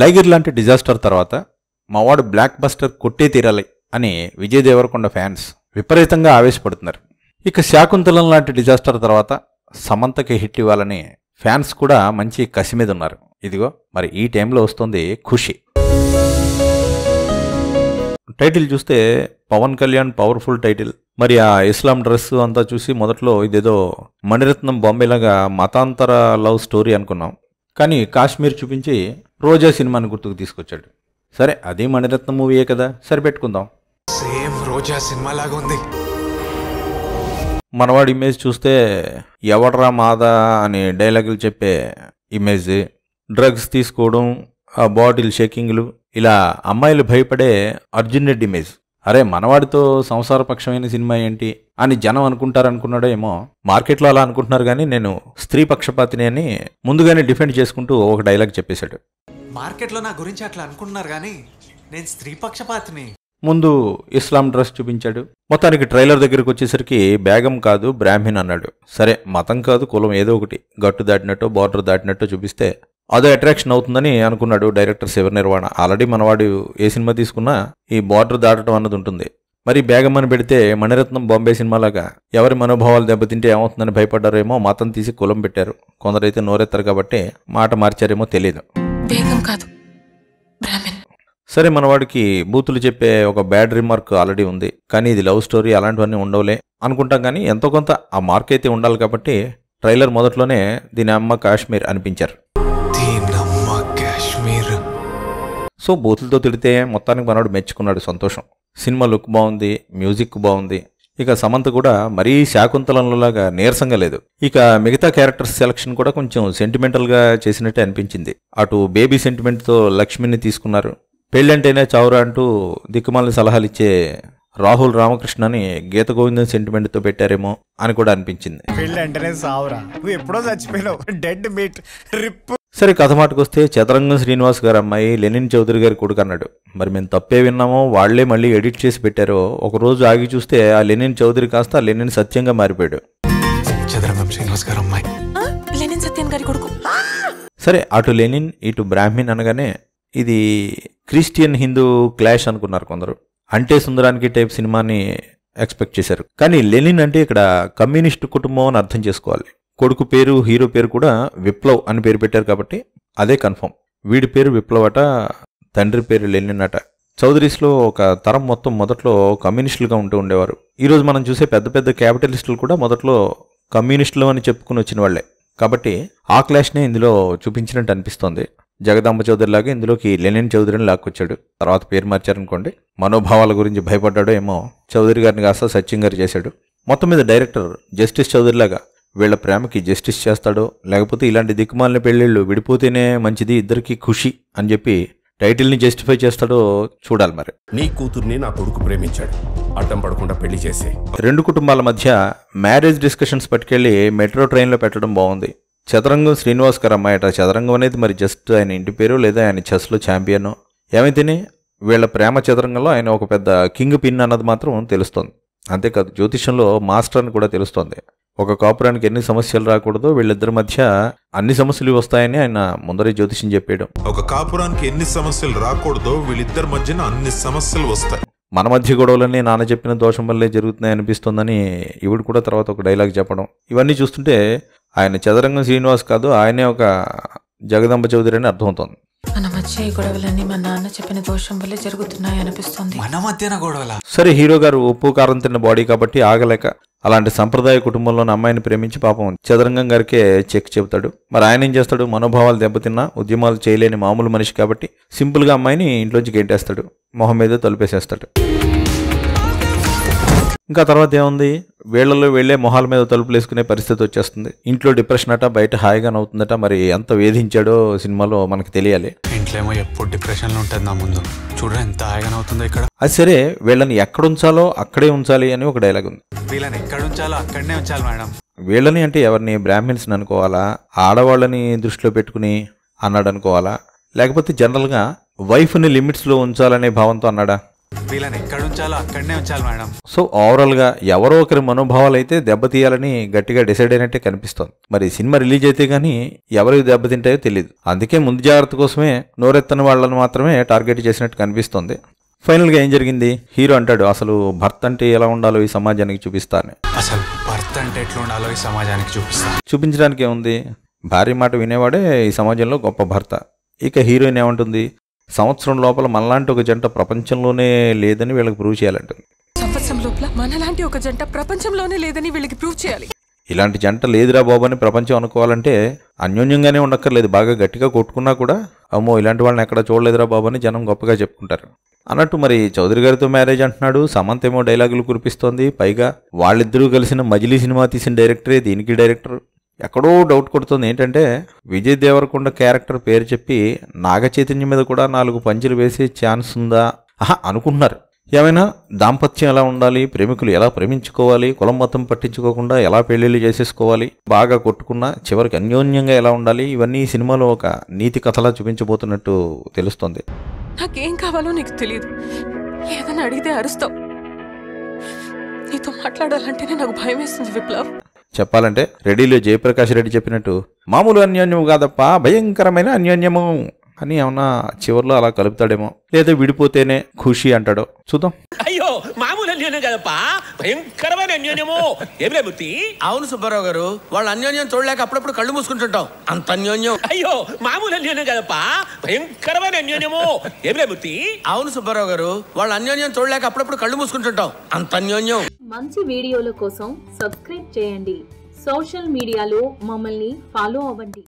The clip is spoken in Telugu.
లైగర్ లాంటి డిజాస్టర్ తర్వాత మావాడు బ్లాక్ బస్టర్ కొట్టే తీరాలి అని విజయ్ దేవరకొండ ఫ్యాన్స్ విపరీతంగా ఆవేశపడుతున్నారు ఇక శాకుంతలం లాంటి డిజాస్టర్ తర్వాత సమంతకి హిట్ ఇవ్వాలని ఫ్యాన్స్ కూడా మంచి కసి మీద ఉన్నారు ఇదిగో మరి ఈ టైంలో వస్తుంది ఖుషి టైటిల్ చూస్తే పవన్ కళ్యాణ్ పవర్ఫుల్ టైటిల్ మరి ఆ ఇస్లాం డ్రెస్ అంతా చూసి మొదట్లో ఇదేదో మణిరత్నం బాంబేలాగా మతాంతర లవ్ స్టోరీ అనుకున్నాం కానీ కాశ్మీర్ చూపించి రోజా సినిమాను గుర్తుకు తీసుకొచ్చాడు సరే అదే మణిరత్న మూవీయే కదా సరిపెట్టుకుందాం సేమ్ రోజా సినిమా లాగా ఉంది మనవాడి ఇమేజ్ చూస్తే ఎవడ్రా మాదా అని డైలాగులు చెప్పే ఇమేజ్ డ్రగ్స్ తీసుకోవడం ఆ బాటిల్ షేకింగ్లు ఇలా అమ్మాయిలు భయపడే అర్జున్ రెడ్డి ఇమేజ్ అరే మనవాడితో సంసారపక్షమైన సినిమా ఏంటి అని జనం అనుకుంటారనుకున్నాడో ఏమో మార్కెట్లో అలా అనుకుంటున్నారు కానీ నేను స్త్రీ పక్షపాతిని అని ముందుగానే డిఫెండ్ చేసుకుంటూ ఒక డైలాగ్ చెప్పేశాడు మార్కెట్లో నా గురించి అట్లా అనుకుంటున్నారు కానీ నేను స్త్రీ పక్షపాతిని ముందు ఇస్లాం డ్రెస్ చూపించాడు మొత్తానికి ట్రైలర్ దగ్గరికి వచ్చేసరికి బేగం కాదు బ్రాహ్మిన్ అన్నాడు సరే మతం కాదు కులం ఏదో ఒకటి గట్టు దాటినట్టు బార్డర్ దాటినట్టు చూపిస్తే అదో అట్రాక్షన్ అవుతుందని అనుకున్నాడు డైరెక్టర్ శివనిర్వాణ ఆల్రెడీ మనవాడు ఏ సినిమా తీసుకున్నా ఈ బార్డర్ దాటడం అన్నది ఉంటుంది మరి బేగమ్మని పెడితే మణిరత్నం బాంబే సినిమాలాగా ఎవరి మనోభావాలు దెబ్బతింటే ఏమవుతుందని భయపడ్డారేమో మతం తీసి కులం పెట్టారు కొందరైతే నోరెత్తారు కాబట్టి మాట మార్చారేమో తెలియదు సరే మనవాడికి బూతులు చెప్పే ఒక బ్యాడ్ రిమార్క్ ఆల్రెడీ ఉంది కానీ ఇది లవ్ స్టోరీ అలాంటివన్నీ ఉండవులే అనుకుంటాం కానీ ఎంతో కొంత ఆ మార్క్ అయితే ఉండాలి కాబట్టి ట్రైలర్ మొదట్లోనే దీని అమ్మ కాశ్మీర్ అనిపించారు సో బూతులతో తిడితే మొత్తానికి మనోడు మెచ్చుకున్నాడు సంతోషం సినిమా లుక్ బాగుంది మ్యూజిక్ బాగుంది ఇక సమంత కూడా మరీ శాకుంతలంలోలాగా నీరసంగా లేదు ఇక మిగతా క్యారెక్టర్స్ సెలక్షన్ కూడా కొంచెం సెంటిమెంటల్గా చేసినట్టే అనిపించింది అటు బేబీ సెంటిమెంట్తో లక్ష్మిని తీసుకున్నారు పెళ్ళంటేనే చౌరా అంటూ దిక్కుమాలని సలహాలు ఇచ్చే రాహుల్ రామకృష్ణని గీత గోవిందం సెంటిమెంట్ తో పెట్టారేమో అని కూడా అనిపించింది పెళ్ళి చావురా నువ్వు ఎప్పుడో చచ్చిపోయినావు డెడ్ మీట్ రిప్ సరే కథ మాటకొస్తే చదరంగం శ్రీనివాస్ గారు అమ్మాయి లెనిన్ చౌదరి గారి కొడుకు అన్నాడు మరి మేము తప్పే విన్నామో వాళ్లే మళ్ళీ ఎడిట్ చేసి పెట్టారో ఒకరోజు ఆగి చూస్తే ఆ లెనిన్ చౌదరి కాస్త లెనిన్ సత్యంగా మారిపోయాడు చదరంగం శ్రీనివాస్ గారు అమ్మాయి సత్యం గారి సరే అటు లెనిన్ ఇటు బ్రాహ్మిన్ అనగానే ఇది క్రిస్టియన్ హిందూ క్లాష్ అనుకున్నారు కొందరు అంటే సుందరానికి టైప్ సినిమాని ఎక్స్పెక్ట్ చేశారు కానీ లెనిన్ అంటే ఇక్కడ కమ్యూనిస్ట్ కుటుంబం అని అర్థం చేసుకోవాలి కొడుకు పేరు హీరో పేరు కూడా విప్లవ్ అని పేరు పెట్టారు కాబట్టి అదే కన్ఫర్మ్ వీడి పేరు విప్లవట తండ్రి పేరు లెనినట చౌదరీస్లో ఒక తరం మొత్తం మొదట్లో కమ్యూనిస్టులుగా ఉంటూ ఉండేవారు ఈరోజు మనం చూసే పెద్ద పెద్ద క్యాపిటలిస్టులు కూడా మొదట్లో కమ్యూనిస్టులు అని చెప్పుకుని వచ్చిన వాళ్లే కాబట్టి ఆ క్లాష్నే ఇందులో చూపించినట్టు అనిపిస్తోంది జగదాంబ చౌదరి లాగా ఇందులోకి లెనిన్ చౌదరిని లాక్కొచ్చాడు తర్వాత పేరు మార్చారనుకోండి మనోభావాల గురించి భయపడ్డాడో ఏమో చౌదరి గారిని కాస్త సత్యం గారు చేశాడు మొత్తం మీద డైరెక్టర్ జస్టిస్ చౌదరిలాగా వీళ్ళ ప్రేమకి జస్టిస్ చేస్తాడో లేకపోతే ఇలాంటి దిక్కుమాలిన పెళ్ళిళ్ళు విడిపోతేనే మంచిది ఇద్దరికి ఖుషి అని చెప్పి టైటిల్ని జస్టిఫై చేస్తాడో చూడాలి మరి నీ కూతుర్ని నా కొడుకు ప్రేమించాడు అడ్డం పడకుండా పెళ్లి చేసే రెండు కుటుంబాల మధ్య మ్యారేజ్ డిస్కషన్స్ పట్టుకెళ్ళి మెట్రో ట్రైన్లో పెట్టడం బాగుంది చదరంగం శ్రీనివాస్కర్ అమ్మాయట చదరంగం అనేది మరి జస్ట్ ఆయన ఇంటి పేరు లేదా ఆయన చెస్లో ఛాంపియన్ ఏమైతేనే వీళ్ళ ప్రేమ చదరంగంలో ఆయన ఒక పెద్ద కింగ్ పిన్ అన్నది మాత్రం తెలుస్తుంది అంతేకాదు జ్యోతిషంలో మాస్టర్ అని కూడా తెలుస్తోంది ఒక కాపురానికి ఎన్ని సమస్యలు రాకూడదో వీళ్ళిద్దరి మధ్య అన్ని సమస్యలు వస్తాయని ఆయన ముందరే జ్యోతిషం చెప్పాడు ఒక కాపురానికి ఎన్ని సమస్యలు రాకూడదో వీళ్ళిద్దరి మధ్యన అన్ని సమస్యలు వస్తాయి మన మధ్య గొడవలన్నీ నాన్న చెప్పిన దోషం వల్లే జరుగుతున్నాయి అనిపిస్తుందని ఇవిడు కూడా తర్వాత ఒక డైలాగ్ చెప్పడం ఇవన్నీ చూస్తుంటే ఆయన చదరంగం శ్రీనివాస్ కాదు ఆయనే ఒక జగదంబ చౌదరి అని అర్థమవుతుంది మన మధ్య గొడవలన్నీ మా నాన్న చెప్పిన దోషం వల్లే జరుగుతున్నాయి అనిపిస్తుంది మన మధ్యన గొడవల సరే హీరో గారు ఉప్పు కారం తిన్న బాడీ కాబట్టి ఆగలేక అలాంటి సంప్రదాయ కుటుంబంలోని అమ్మాయిని ప్రేమించి పాపం చదరంగం గారికే చెక్ చెబుతాడు మరి ఆయన ఏం చేస్తాడు మనోభావాలు దెబ్బతిన్నా ఉద్యమాలు చేయలేని మామూలు మనిషి కాబట్టి సింపుల్గా అమ్మాయిని ఇంట్లోంచి గెంటేస్తాడు మొహం మీద తలుపేసేస్తాడు ఇంకా తర్వాత ఏముంది వీళ్ళలో వెళ్ళే మొహాల మీద తలుపులు వేసుకునే పరిస్థితి వచ్చేస్తుంది ఇంట్లో డిప్రెషన్ అట బయట హాయిగా నవ్వుతుందట మరి ఎంత వేధించాడో సినిమాలో మనకు తెలియాలి ఇంట్లోమో ఎప్పుడు డిప్రెషన్లో ముందు చూడండి ఎంత హాయిగా నవ్వుతుందో ఇక్కడ అది సరే వీళ్ళని ఎక్కడ ఉంచాలో అక్కడే ఉంచాలి అని ఒక డైలాగ్ ఉంది వీళ్ళని ఎక్కడ ఉంచాలో అక్కడనే ఉంచాలి మేడం వీళ్ళని అంటే ఎవరిని బ్రాహ్మిన్స్ని అనుకోవాలా ఆడవాళ్ళని దృష్టిలో పెట్టుకుని అన్నాడు అనుకోవాలా లేకపోతే జనరల్గా వైఫ్ని లిమిట్స్లో ఉంచాలనే భావంతో అన్నాడా వీళ్ళని ఎక్కడ ఉంచాలో అక్కడనే ఉంచాలి మేడం సో గా ఎవరో ఒకరి మనోభావాలు అయితే దెబ్బతీయాలని గట్టిగా డిసైడ్ అయినట్టే కనిపిస్తోంది మరి సినిమా రిలీజ్ అయితే కానీ ఎవరికి దెబ్బతింటాయో తెలియదు అందుకే ముందు జాగ్రత్త కోసమే నోరెత్తని వాళ్ళని మాత్రమే టార్గెట్ చేసినట్టు కనిపిస్తోంది ఫైనల్గా ఏం జరిగింది హీరో అంటాడు అసలు భర్త అంటే ఎలా ఉండాలో ఈ సమాజానికి చూపిస్తాను అసలు భర్త అంటే ఎట్లా ఉండాలో ఈ సమాజానికి చూపిస్తా చూపించడానికి ఏముంది భార్య మాట వినేవాడే ఈ సమాజంలో గొప్ప భర్త ఇక హీరోయిన్ ఏమంటుంది సంవత్సరం లోపల మనలాంటి ఒక జంట ప్రపంచంలోనే లేదని వీళ్ళకి ప్రూవ్ చేయాలంటుంది సంవత్సరం లోపల మనలాంటి ఒక జంట ప్రపంచంలోనే లేదని వీళ్ళకి ప్రూవ్ చేయాలి ఇలాంటి జంట లేదురా బాబు అని ప్రపంచం అనుకోవాలంటే అన్యోన్యంగానే ఉండక్కర్లేదు బాగా గట్టిగా కొట్టుకున్నా కూడా అమ్మో ఇలాంటి వాళ్ళని ఎక్కడ చూడలేదురా బాబు అని జనం గొప్పగా చెప్పుకుంటారు అన్నట్టు మరి చౌదరి గారితో మ్యారేజ్ అంటున్నాడు సమంత్ ఏమో డైలాగులు కురిపిస్తోంది పైగా వాళ్ళిద్దరూ కలిసిన మజిలీ సినిమా తీసిన డైరెక్టరే దీనికి డైరెక్టర్ ఎక్కడో డౌట్ కొడుతుంది ఏంటంటే విజయ్ దేవరకొండ క్యారెక్టర్ పేరు చెప్పి నాగ చైతన్యం మీద కూడా నాలుగు పంచులు వేసే ఛాన్స్ ఉందా అనుకుంటున్నారు ఏమైనా దాంపత్యం ఎలా ఉండాలి ప్రేమికులు ఎలా ప్రేమించుకోవాలి కులం మతం పట్టించుకోకుండా ఎలా పెళ్లిళ్ళు చేసేసుకోవాలి బాగా కొట్టుకున్నా చివరికి అన్యోన్యంగా ఎలా ఉండాలి ఇవన్నీ సినిమాలో ఒక నీతి కథలా చూపించబోతున్నట్టు తెలుస్తుంది నాకేం కావాలో నీకు తెలియదు ఏదైనా అడిగితే అరుస్తావు నీతో మాట్లాడాలంటేనే నాకు భయం వేస్తుంది విప్లవ్ చెప్పాలంటే రెడీలో జయప్రకాష్ రెడ్డి చెప్పినట్టు మామూలు అన్యోన్యము కాదప్ప భయంకరమైన అన్యోన్యము అని ఏమన్నా చివరిలో అలా కలుపుతాడేమో లేదా విడిపోతేనే ఖుషి అంటాడు చూద్దాం అయ్యో మామూలు అన్యోన్యం కదప్పా భయంకరమైన అన్యోన్యము ఏమిలే అవును సుబ్బారావు గారు వాళ్ళ అన్యోన్యం చూడలేక అప్పుడప్పుడు కళ్ళు మూసుకుంటుంటాం అంత అన్యోన్యం అయ్యో మామూలు అన్యోన్యం కదప్పా భయంకరమైన అన్యోన్యము ఏమిలే మూర్తి అవును సుబ్బారావు గారు వాళ్ళ అన్యోన్యం చూడలేక అప్పుడప్పుడు కళ్ళు మూసుకుంటుంటాం అంత అన్యోన్యం మంచి వీడియోల కోసం సబ్స్క్రైబ్ చేయండి సోషల్ మీడియాలో మమ్మల్ని ఫాలో అవ్వండి